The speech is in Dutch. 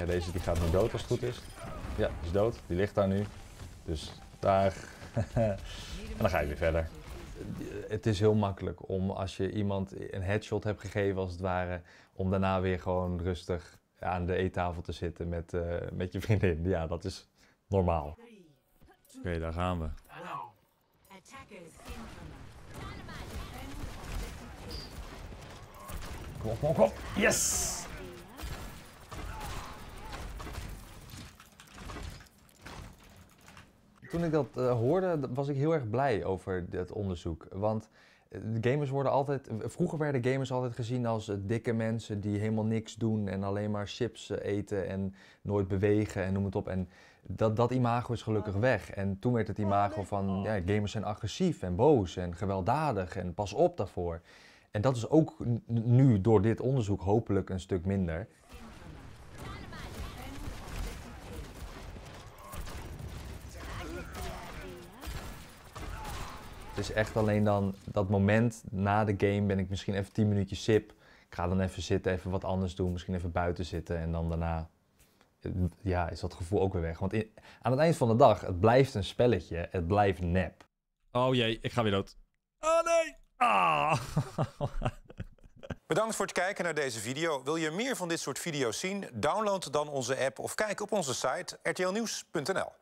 Ja, deze die gaat nu dood als het goed is. Ja, die is dood. Die ligt daar nu. Dus daar. en dan ga je weer verder. Het is heel makkelijk om als je iemand een headshot hebt gegeven als het ware, om daarna weer gewoon rustig aan de eettafel te zitten met, eh, met je vriendin. Ja, dat is normaal. Oké, daar gaan we. Kom op, kom Yes! Toen ik dat eh, hoorde, was ik heel erg blij over dit onderzoek. Want eh, gamers worden altijd. Vroeger werden gamers altijd gezien als eh, dikke mensen die helemaal niks doen en alleen maar chips eten en nooit bewegen en noem het op. En dat, dat imago is gelukkig oh. weg. En toen werd het oh, imago van oh. ja, gamers zijn agressief en boos en gewelddadig en pas op daarvoor. En dat is ook nu door dit onderzoek hopelijk een stuk minder. is echt alleen dan dat moment na de game ben ik misschien even 10 minuutjes sip. Ik ga dan even zitten, even wat anders doen, misschien even buiten zitten en dan daarna ja, is dat gevoel ook weer weg. Want aan het eind van de dag, het blijft een spelletje, het blijft nep. Oh jee, ik ga weer dood. Oh nee! Ah! Bedankt voor het kijken naar deze video. Wil je meer van dit soort video's zien? Download dan onze app of kijk op onze site rtlnieuws.nl.